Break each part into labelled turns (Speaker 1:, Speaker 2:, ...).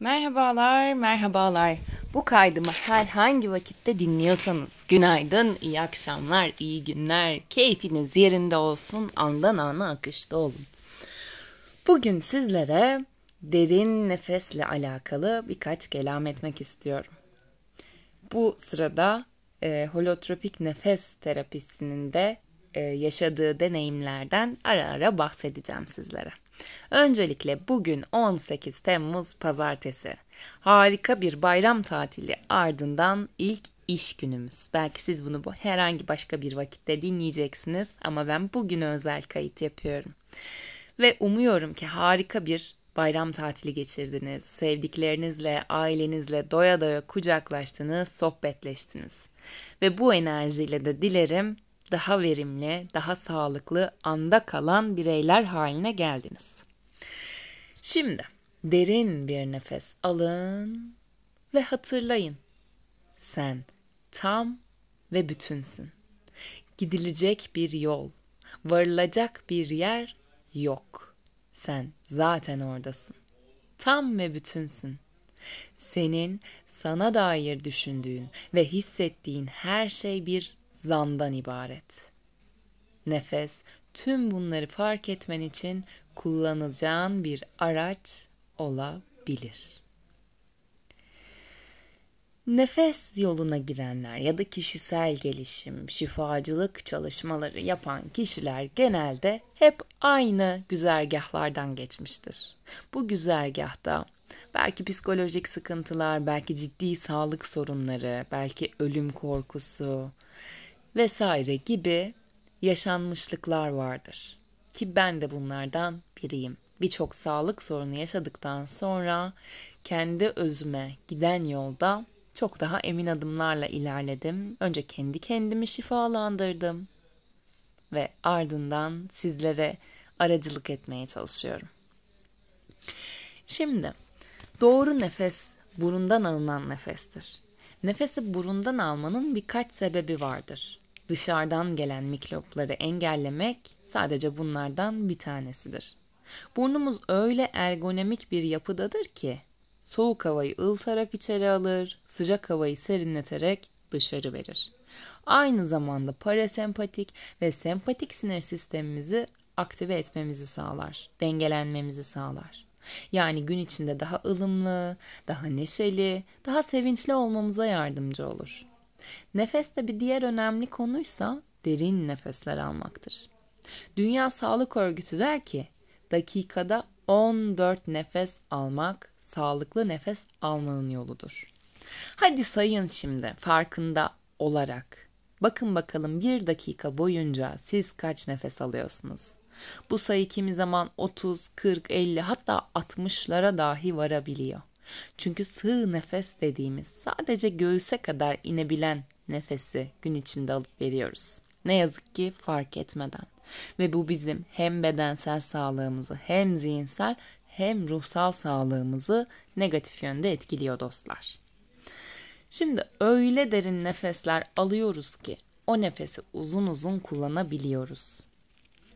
Speaker 1: Merhabalar, merhabalar. Bu kaydımı herhangi vakitte dinliyorsanız günaydın, iyi akşamlar, iyi günler. Keyfiniz yerinde olsun, andan ana akışta olun. Bugün sizlere derin nefesle alakalı birkaç kelam etmek istiyorum. Bu sırada e, holotropik nefes terapisinin de e, yaşadığı deneyimlerden ara ara bahsedeceğim sizlere. Öncelikle bugün 18 Temmuz Pazartesi. Harika bir bayram tatili ardından ilk iş günümüz. Belki siz bunu bu herhangi başka bir vakitte dinleyeceksiniz ama ben bugün özel kayıt yapıyorum. Ve umuyorum ki harika bir bayram tatili geçirdiniz. Sevdiklerinizle, ailenizle doya doya kucaklaştınız, sohbetleştiniz. Ve bu enerjiyle de dilerim daha verimli, daha sağlıklı anda kalan bireyler haline geldiniz. Şimdi derin bir nefes alın ve hatırlayın. Sen tam ve bütünsün. Gidilecek bir yol, varılacak bir yer yok. Sen zaten oradasın. Tam ve bütünsün. Senin sana dair düşündüğün ve hissettiğin her şey bir zandan ibaret. Nefes tüm bunları fark etmen için kullanacağın bir araç olabilir. Nefes yoluna girenler ya da kişisel gelişim, şifacılık çalışmaları yapan kişiler genelde hep aynı güzergahlardan geçmiştir. Bu güzergahta belki psikolojik sıkıntılar, belki ciddi sağlık sorunları, belki ölüm korkusu, vesaire gibi yaşanmışlıklar vardır. Ki ben de bunlardan biriyim. Birçok sağlık sorunu yaşadıktan sonra kendi özüme giden yolda çok daha emin adımlarla ilerledim. Önce kendi kendimi şifalandırdım ve ardından sizlere aracılık etmeye çalışıyorum. Şimdi doğru nefes burundan alınan nefestir. Nefesi burundan almanın birkaç sebebi vardır. Dışarıdan gelen mikropları engellemek sadece bunlardan bir tanesidir. Burnumuz öyle ergonomik bir yapıdadır ki soğuk havayı ıltarak içeri alır, sıcak havayı serinleterek dışarı verir. Aynı zamanda parasempatik ve sempatik sinir sistemimizi aktive etmemizi sağlar, dengelenmemizi sağlar. Yani gün içinde daha ılımlı, daha neşeli, daha sevinçli olmamıza yardımcı olur. Nefeste bir diğer önemli konuysa derin nefesler almaktır. Dünya Sağlık Örgütü der ki dakikada 14 nefes almak sağlıklı nefes almanın yoludur. Hadi sayın şimdi farkında olarak. Bakın bakalım bir dakika boyunca siz kaç nefes alıyorsunuz? Bu sayı kimi zaman 30, 40, 50 hatta 60'lara dahi varabiliyor. Çünkü sığ nefes dediğimiz sadece göğüse kadar inebilen nefesi gün içinde alıp veriyoruz. Ne yazık ki fark etmeden. Ve bu bizim hem bedensel sağlığımızı hem zihinsel hem ruhsal sağlığımızı negatif yönde etkiliyor dostlar. Şimdi öyle derin nefesler alıyoruz ki o nefesi uzun uzun kullanabiliyoruz.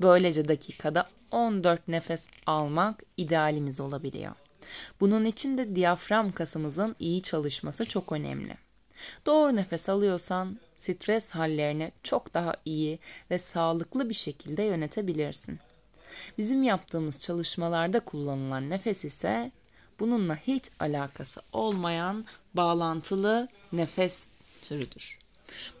Speaker 1: Böylece dakikada 14 nefes almak idealimiz olabiliyor. Bunun için de diyafram kasımızın iyi çalışması çok önemli. Doğru nefes alıyorsan stres hallerini çok daha iyi ve sağlıklı bir şekilde yönetebilirsin. Bizim yaptığımız çalışmalarda kullanılan nefes ise bununla hiç alakası olmayan bağlantılı nefes türüdür.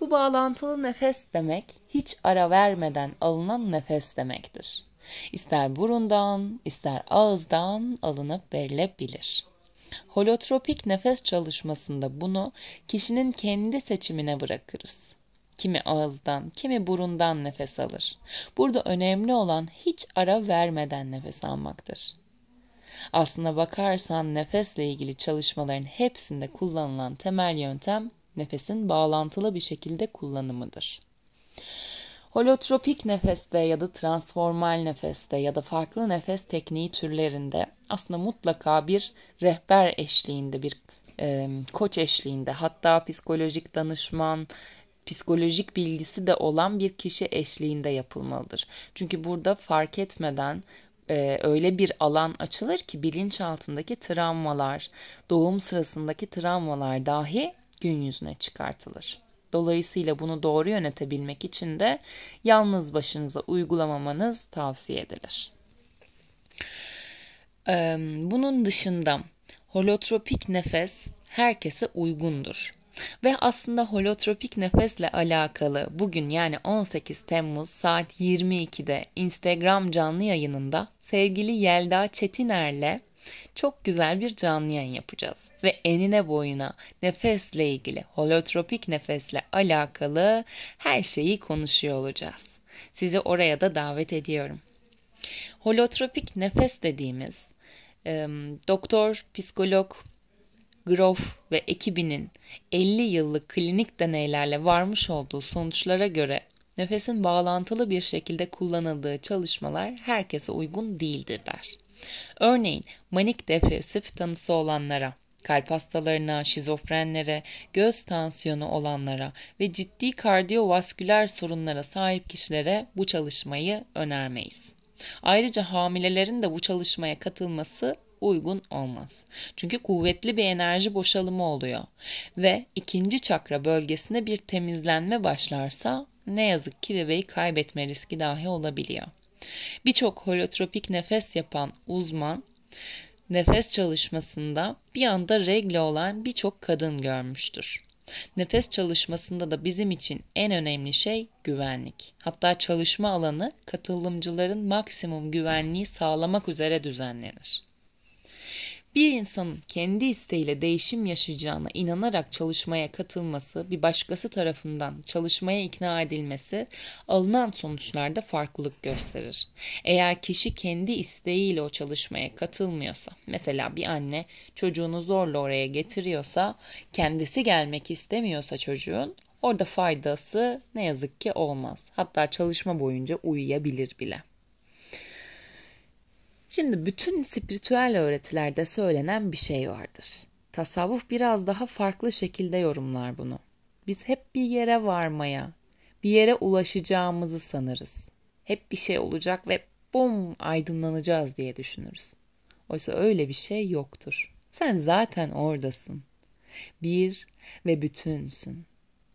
Speaker 1: Bu bağlantılı nefes demek hiç ara vermeden alınan nefes demektir. İster burundan, ister ağızdan alınıp verilebilir. Holotropik nefes çalışmasında bunu kişinin kendi seçimine bırakırız. Kimi ağızdan, kimi burundan nefes alır. Burada önemli olan hiç ara vermeden nefes almaktır. Aslına bakarsan nefesle ilgili çalışmaların hepsinde kullanılan temel yöntem nefesin bağlantılı bir şekilde kullanımıdır. Holotropik nefeste ya da transformal nefeste ya da farklı nefes tekniği türlerinde aslında mutlaka bir rehber eşliğinde, bir e, koç eşliğinde hatta psikolojik danışman, psikolojik bilgisi de olan bir kişi eşliğinde yapılmalıdır. Çünkü burada fark etmeden e, öyle bir alan açılır ki bilinçaltındaki travmalar, doğum sırasındaki travmalar dahi gün yüzüne çıkartılır. Dolayısıyla bunu doğru yönetebilmek için de yalnız başınıza uygulamamanız tavsiye edilir. Bunun dışında holotropik nefes herkese uygundur. Ve aslında holotropik nefesle alakalı bugün yani 18 Temmuz saat 22'de Instagram canlı yayınında sevgili Yelda Çetiner'le çok güzel bir canlı yayın yapacağız. Ve enine boyuna nefesle ilgili, holotropik nefesle alakalı her şeyi konuşuyor olacağız. Sizi oraya da davet ediyorum. Holotropik nefes dediğimiz e, doktor, psikolog, Grof ve ekibinin 50 yıllık klinik deneylerle varmış olduğu sonuçlara göre nefesin bağlantılı bir şekilde kullanıldığı çalışmalar herkese uygun değildir der. Örneğin manik depresif tanısı olanlara, kalp hastalarına, şizofrenlere, göz tansiyonu olanlara ve ciddi kardiyovasküler sorunlara sahip kişilere bu çalışmayı önermeyiz. Ayrıca hamilelerin de bu çalışmaya katılması uygun olmaz. Çünkü kuvvetli bir enerji boşalımı oluyor ve ikinci çakra bölgesinde bir temizlenme başlarsa ne yazık ki bebeği kaybetme riski dahi olabiliyor. Birçok holotropik nefes yapan uzman nefes çalışmasında bir anda regle olan birçok kadın görmüştür. Nefes çalışmasında da bizim için en önemli şey güvenlik. Hatta çalışma alanı katılımcıların maksimum güvenliği sağlamak üzere düzenlenir. Bir insanın kendi isteğiyle değişim yaşayacağına inanarak çalışmaya katılması, bir başkası tarafından çalışmaya ikna edilmesi alınan sonuçlarda farklılık gösterir. Eğer kişi kendi isteğiyle o çalışmaya katılmıyorsa, mesela bir anne çocuğunu zorla oraya getiriyorsa, kendisi gelmek istemiyorsa çocuğun orada faydası ne yazık ki olmaz. Hatta çalışma boyunca uyuyabilir bile. Şimdi bütün spiritüel öğretilerde söylenen bir şey vardır. Tasavvuf biraz daha farklı şekilde yorumlar bunu. Biz hep bir yere varmaya, bir yere ulaşacağımızı sanırız. Hep bir şey olacak ve bum aydınlanacağız diye düşünürüz. Oysa öyle bir şey yoktur. Sen zaten oradasın. Bir ve bütünsün.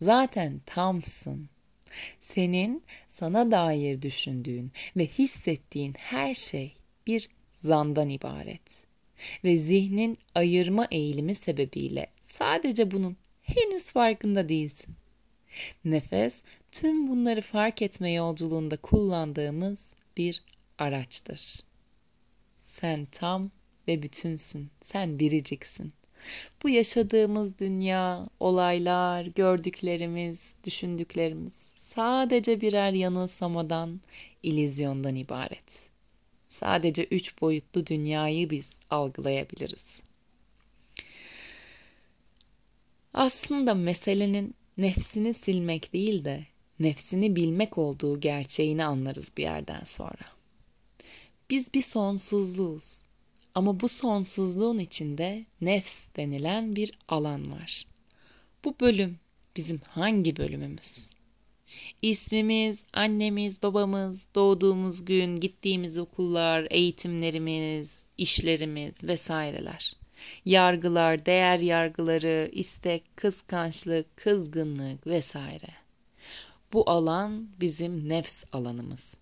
Speaker 1: Zaten tamsın. Senin sana dair düşündüğün ve hissettiğin her şey bir zandan ibaret. Ve zihnin ayırma eğilimi sebebiyle sadece bunun henüz farkında değilsin. Nefes tüm bunları fark etme yolculuğunda kullandığımız bir araçtır. Sen tam ve bütünsün. Sen biriciksin. Bu yaşadığımız dünya, olaylar, gördüklerimiz, düşündüklerimiz sadece birer yanılsamadan, ilizyondan ibaret. Sadece üç boyutlu dünyayı biz algılayabiliriz. Aslında meselenin nefsini silmek değil de nefsini bilmek olduğu gerçeğini anlarız bir yerden sonra. Biz bir sonsuzluğuz ama bu sonsuzluğun içinde nefs denilen bir alan var. Bu bölüm bizim hangi bölümümüz? İsmimiz, annemiz, babamız, doğduğumuz gün, gittiğimiz okullar, eğitimlerimiz, işlerimiz vesaireler. Yargılar, değer yargıları, istek, kıskançlık, kızgınlık vesaire. Bu alan bizim nefs alanımız.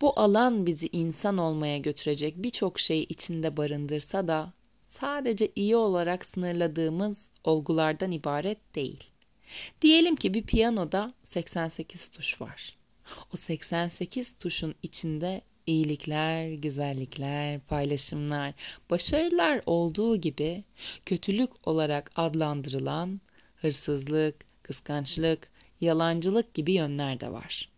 Speaker 1: Bu alan bizi insan olmaya götürecek birçok şeyi içinde barındırsa da sadece iyi olarak sınırladığımız olgulardan ibaret değil. Diyelim ki bir piyanoda 88 tuş var. O 88 tuşun içinde iyilikler, güzellikler, paylaşımlar, başarılar olduğu gibi kötülük olarak adlandırılan hırsızlık, kıskançlık, yalancılık gibi yönler de var.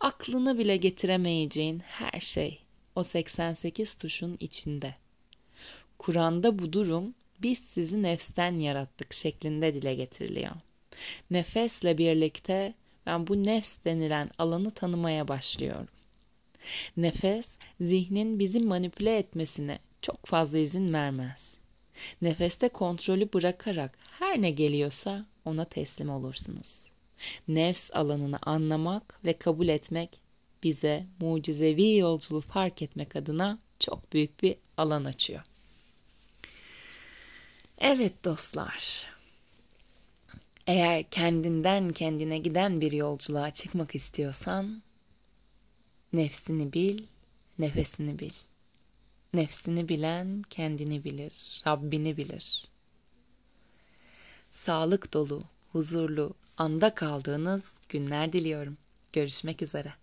Speaker 1: Aklını bile getiremeyeceğin her şey o 88 tuşun içinde. Kur'an'da bu durum biz sizi nefsten yarattık şeklinde dile getiriliyor. Nefesle birlikte ben bu nefs denilen alanı tanımaya başlıyorum. Nefes, zihnin bizi manipüle etmesine çok fazla izin vermez. Nefeste kontrolü bırakarak her ne geliyorsa ona teslim olursunuz. Nefs alanını anlamak ve kabul etmek bize mucizevi yolculuğu fark etmek adına çok büyük bir alan açıyor. Evet dostlar, eğer kendinden kendine giden bir yolculuğa çıkmak istiyorsan nefsini bil, nefesini bil. Nefsini bilen kendini bilir, Rabbini bilir. Sağlık dolu, huzurlu, anda kaldığınız günler diliyorum. Görüşmek üzere.